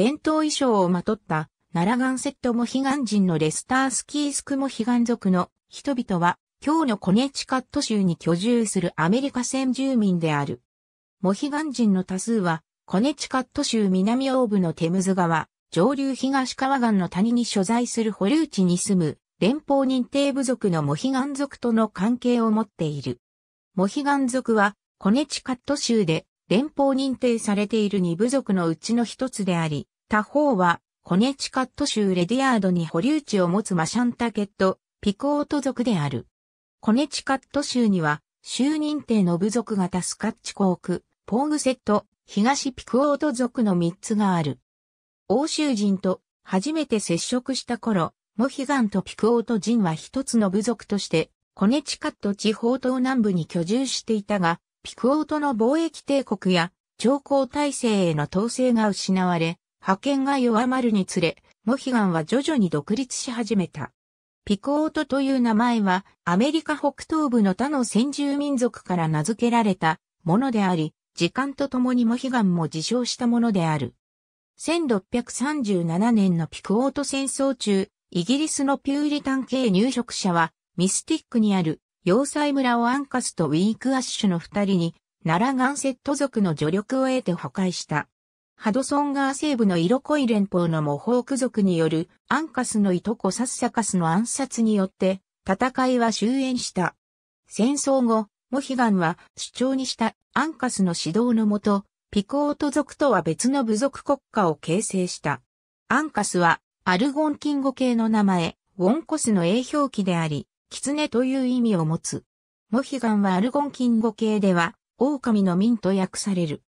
伝統衣装をまとったナラガンセットモヒガン人のレスタースキースクモヒガン族の人々は、今日のコネチカット州に居住するアメリカ先住民である。モヒガン人の多数は、コネチカット州南オーブのテムズ川、上流東川岸の谷に所在する保留地に住む、連邦認定部族のモヒガン族との関係を持っている。モヒガン族は、コネチカット州で連邦認定されている2部族のうちの一つであり、他方は、コネチカット州レディアードに保留地を持つマシャンタケット、ピコート族である。コネチカット州には、州認定の部族がタスカッチコーク、ポーグセット、東ピクオート族の3つがある。欧州人と初めて接触した頃、モヒガンとピクオート人は一つの部族として、コネチカット地方東南部に居住していたが、ピクオートの貿易帝国や朝貢体制への統制が失われ、覇権が弱まるにつれ、モヒガンは徐々に独立し始めた。ピコートという名前はアメリカ北東部の他の先住民族から名付けられたものであり、時間とともにモヒガンも自称したものである。1637年のピクオート戦争中、イギリスのピューリタン系入植者は、ミスティックにある要塞村をアンカスとウィークアッシュの二人に、ナラガンセット族の助力を得て破壊した。ハドソン川西部の色濃い連邦のモホーク族によるアンカスのいとこサッサカスの暗殺によって戦いは終焉した。戦争後、モヒガンは主張にしたアンカスの指導のもと、ピコート族とは別の部族国家を形成した。アンカスはアルゴンキン語系の名前、ウォンコスの英表記であり、狐という意味を持つ。モヒガンはアルゴンキン語系では、狼の民と訳される。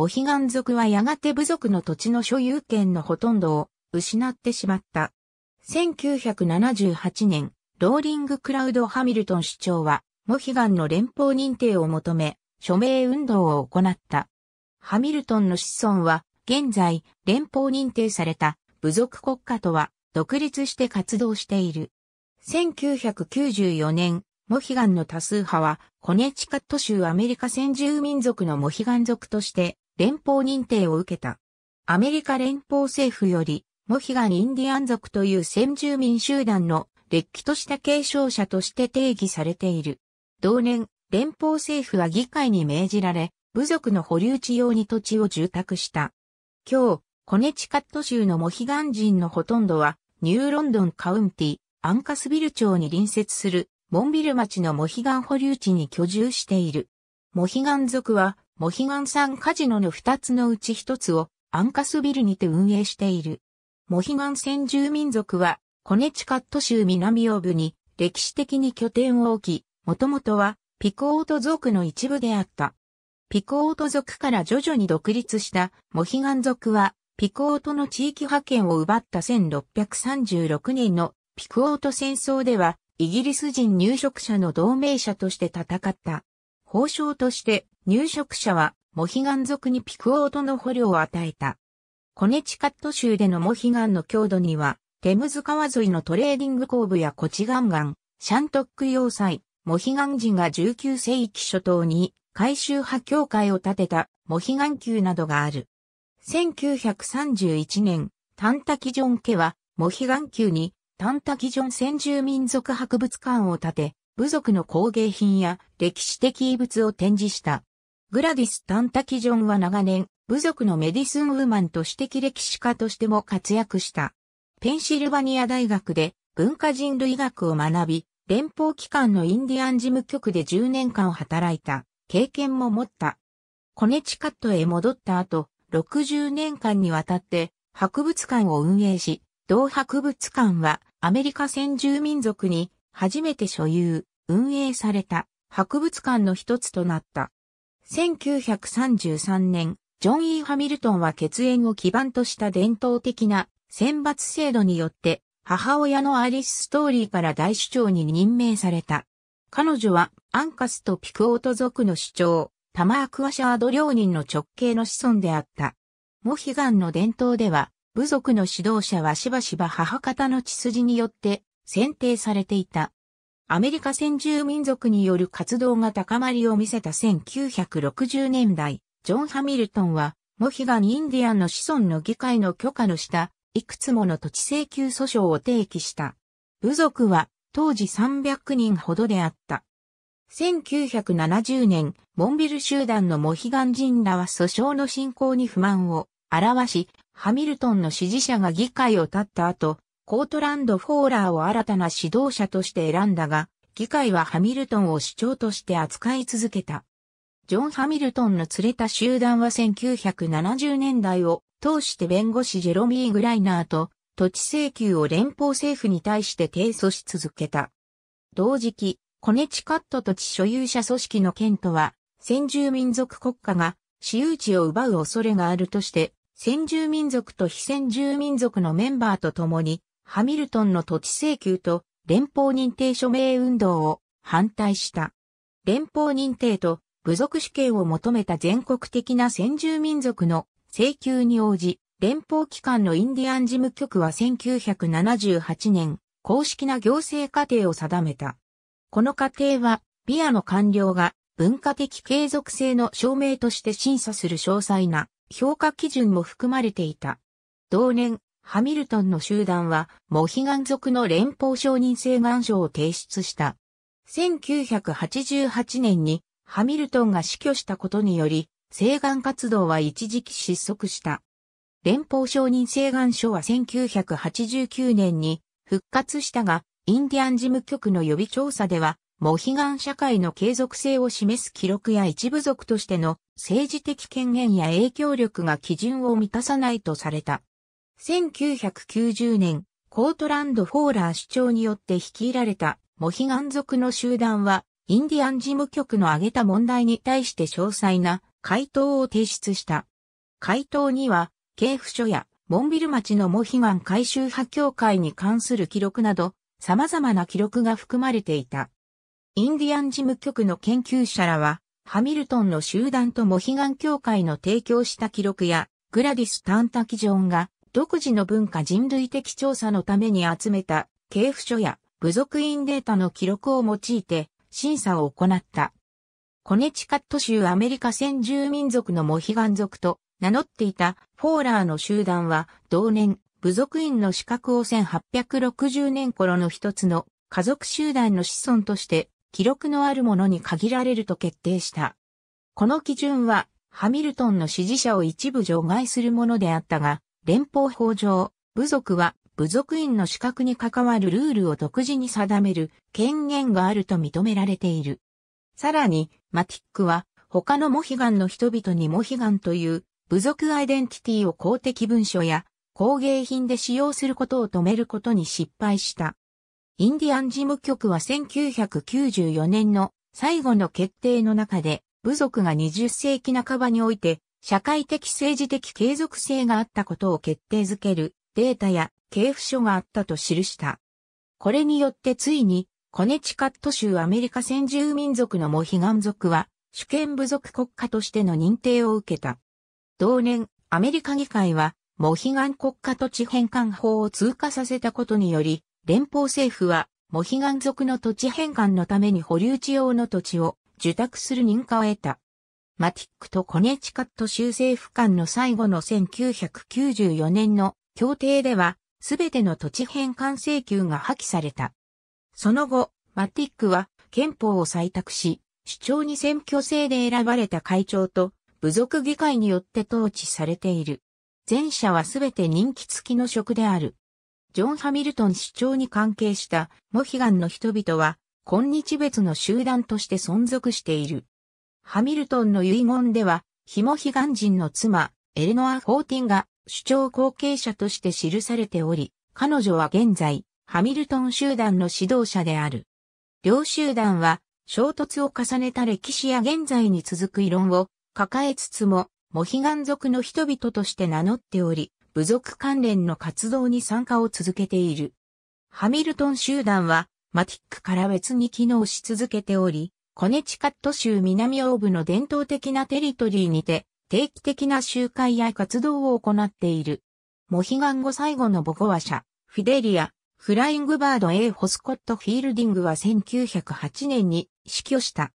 モヒガン族はやがて部族の土地の所有権のほとんどを失ってしまった。1978年、ローリング・クラウド・ハミルトン首長は、モヒガンの連邦認定を求め、署名運動を行った。ハミルトンの子孫は、現在、連邦認定された部族国家とは、独立して活動している。1994年、モヒガンの多数派は、コネチカット州アメリカ先住民族のモヒガン族として、連邦認定を受けた。アメリカ連邦政府より、モヒガンインディアン族という先住民集団の、劣気とした継承者として定義されている。同年、連邦政府は議会に命じられ、部族の保留地用に土地を住宅した。今日、コネチカット州のモヒガン人のほとんどは、ニューロンドンカウンティ、アンカスビル町に隣接する、モンビル町のモヒガン保留地に居住している。モヒガン族は、モヒガンさんカジノの二つのうち一つをアンカスビルにて運営している。モヒガン先住民族は、コネチカット州南オ部に歴史的に拠点を置き、もともとはピコート族の一部であった。ピコート族から徐々に独立したモヒガン族は、ピコートの地域派遣を奪った1636年のピコート戦争では、イギリス人入植者の同盟者として戦った。法相として入植者はモヒガン族にピクオートの捕虜を与えた。コネチカット州でのモヒガンの強度には、テムズ川沿いのトレーディング工部やコチガンガン、シャントック要塞、モヒガン人が19世紀初頭に改修派教会を建てたモヒガン宮などがある。1931年、タンタキジョン家はモヒガン宮にタンタキジョン先住民族博物館を建て、部族の工芸品や歴史的遺物を展示した。グラディス・タンタキジョンは長年、部族のメディスンウーマンと指摘歴史家としても活躍した。ペンシルバニア大学で文化人類学を学び、連邦機関のインディアン事務局で10年間働いた経験も持った。コネチカットへ戻った後、60年間にわたって博物館を運営し、同博物館はアメリカ先住民族に初めて所有、運営された博物館の一つとなった。1933年、ジョン・ E・ ハミルトンは血縁を基盤とした伝統的な選抜制度によって、母親のアリス・ストーリーから大首長に任命された。彼女はアンカスとピクオート族の主張、タマークワシャード両人の直系の子孫であった。モヒガンの伝統では、部族の指導者はしばしば母方の血筋によって選定されていた。アメリカ先住民族による活動が高まりを見せた1960年代、ジョン・ハミルトンは、モヒガン・インディアンの子孫の議会の許可の下、いくつもの土地請求訴訟を提起した。部族は、当時300人ほどであった。1970年、モンビル集団のモヒガン人らは訴訟の進行に不満を表し、ハミルトンの支持者が議会を立った後、コートランド・フォーラーを新たな指導者として選んだが、議会はハミルトンを首長として扱い続けた。ジョン・ハミルトンの連れた集団は1970年代を通して弁護士ジェロミー・グライナーと土地請求を連邦政府に対して提訴し続けた。同時期、コネチカット土地所有者組織の県とは、先住民族国家が私有地を奪う恐れがあるとして、先住民族と非先住民族のメンバーと共にハミルトンの土地請求と連邦認定署名運動を反対した。連邦認定と部族主権を求めた全国的な先住民族の請求に応じ、連邦機関のインディアン事務局は1978年、公式な行政過程を定めた。この過程は、ビアの官僚が文化的継続性の証明として審査する詳細な評価基準も含まれていた。同年、ハミルトンの集団は、モヒガン族の連邦承認請願書を提出した。1988年に、ハミルトンが死去したことにより、請願活動は一時期失速した。連邦承認請願書は1989年に復活したが、インディアン事務局の予備調査では、モヒガン社会の継続性を示す記録や一部族としての政治的権限や影響力が基準を満たさないとされた。1990年、コートランド・フォーラー主張によって率いられたモヒガン族の集団は、インディアン事務局の挙げた問題に対して詳細な回答を提出した。回答には、警府署やモンビル町のモヒガン回収派協会に関する記録など、様々な記録が含まれていた。インディアン事務局の研究者らは、ハミルトンの集団とモヒガン協会の提供した記録や、グラディス・タンタキジョンが独自の文化人類的調査のために集めた系譜書や部族員データの記録を用いて審査を行った。コネチカット州アメリカ先住民族のモヒガン族と名乗っていたフォーラーの集団は同年部族員の資格を1860年頃の一つの家族集団の子孫として記録のあるものに限られると決定した。この基準はハミルトンの支持者を一部除外するものであったが、連邦法上、部族は部族員の資格に関わるルールを独自に定める権限があると認められている。さらに、マティックは他のモヒガンの人々にモヒガンという部族アイデンティティを公的文書や工芸品で使用することを止めることに失敗した。インディアン事務局は1994年の最後の決定の中で部族が20世紀半ばにおいて社会的政治的継続性があったことを決定づけるデータや系譜書があったと記した。これによってついに、コネチカット州アメリカ先住民族のモヒガン族は、主権部族国家としての認定を受けた。同年、アメリカ議会は、モヒガン国家土地返還法を通過させたことにより、連邦政府は、モヒガン族の土地返還のために保留地用の土地を受託する認可を得た。マティックとコネチカット州政府間の最後の1994年の協定では、すべての土地返還請求が破棄された。その後、マティックは憲法を採択し、主張に選挙制で選ばれた会長と部族議会によって統治されている。前者はすべて人気付きの職である。ジョン・ハミルトン主張に関係したモヒガンの人々は、今日別の集団として存続している。ハミルトンの遺言では、ヒモヒガン人の妻、エレノア・フォーティンが主張後継者として記されており、彼女は現在、ハミルトン集団の指導者である。両集団は、衝突を重ねた歴史や現在に続く異論を抱えつつも、モヒガン族の人々として名乗っており、部族関連の活動に参加を続けている。ハミルトン集団は、マティックから別に機能し続けており、コネチカット州南オーブの伝統的なテリトリーにて、定期的な集会や活動を行っている。モヒガン後最後の母語話者、フィデリア、フライングバード A ホスコットフィールディングは1908年に死去した。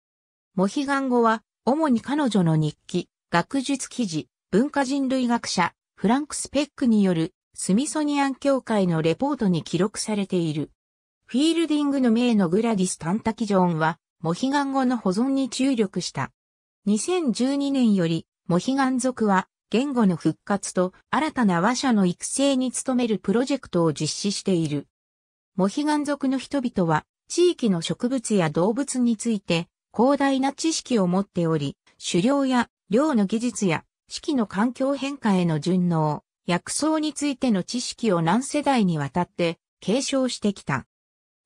モヒガン語は、主に彼女の日記、学術記事、文化人類学者、フランク・スペックによるスミソニアン協会のレポートに記録されている。フィールディングの名のグラディス・タンタキジョンは、モヒガン語の保存に注力した。2012年より、モヒガン族は、言語の復活と新たな話者の育成に努めるプロジェクトを実施している。モヒガン族の人々は、地域の植物や動物について、広大な知識を持っており、狩猟や漁の技術や四季の環境変化への順応、薬草についての知識を何世代にわたって継承してきた。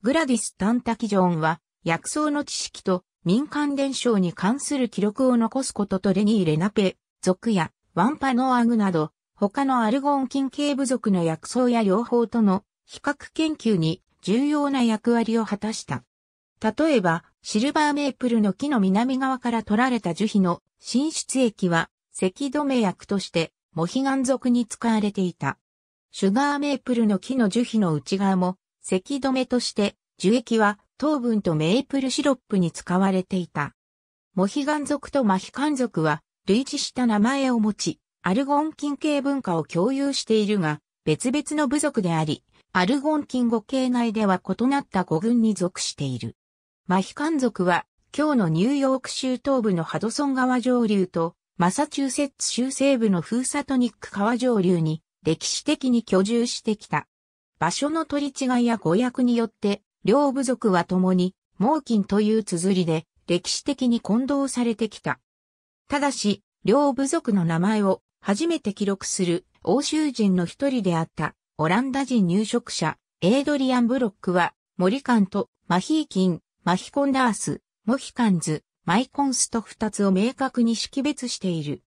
グラディス・タンタキジョンは薬草の知識と民間伝承に関する記録を残すこととレニー・レナペ、族やワンパノアグなど、他のアルゴン近系部族の薬草や療法との比較研究に重要な役割を果たした。例えば、シルバーメープルの木の南側から取られた樹皮の浸出液は、咳止め薬としてモヒガン族に使われていた。シュガーメープルの木の樹皮の内側も、咳止めとして、樹液は糖分とメープルシロップに使われていた。モヒガン族とマヒカン族は類似した名前を持ち、アルゴン菌系文化を共有しているが、別々の部族であり、アルゴン菌語系内では異なった語群に属している。マヒカン族は、今日のニューヨーク州東部のハドソン川上流と、マサチューセッツ州西部のフーサトニック川上流に歴史的に居住してきた。場所の取り違いや誤訳によって両部族は共に、猛金という綴りで、歴史的に混同されてきた。ただし、両部族の名前を初めて記録する欧州人の一人であったオランダ人入植者エイドリアン・ブロックはモリカンとマヒーキン、マヒコンダース、モヒカンズ、マイコンスと二つを明確に識別している。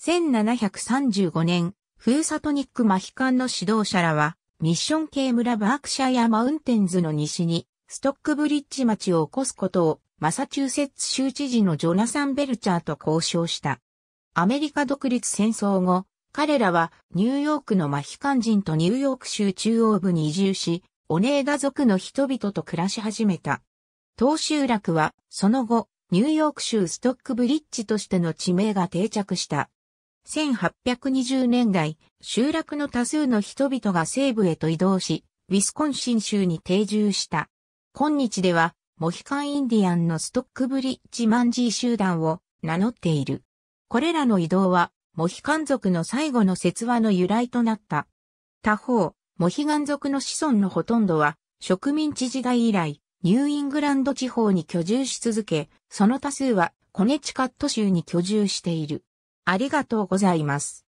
1735年、フーサトニック・マヒカンの指導者らはミッション系村バークシャイアマウンテンズの西に、ストックブリッジ町を起こすことを、マサチューセッツ州知事のジョナサン・ベルチャーと交渉した。アメリカ独立戦争後、彼らはニューヨークのマヒカン人とニューヨーク州中央部に移住し、オネーダ族の人々と暮らし始めた。当集落は、その後、ニューヨーク州ストックブリッジとしての地名が定着した。1820年代、集落の多数の人々が西部へと移動し、ウィスコンシン州に定住した。今日では、モヒカンインディアンのストックブリッジマンジー集団を名乗っている。これらの移動は、モヒカン族の最後の説話の由来となった。他方、モヒガン族の子孫のほとんどは、植民地時代以来、ニューイングランド地方に居住し続け、その多数はコネチカット州に居住している。ありがとうございます。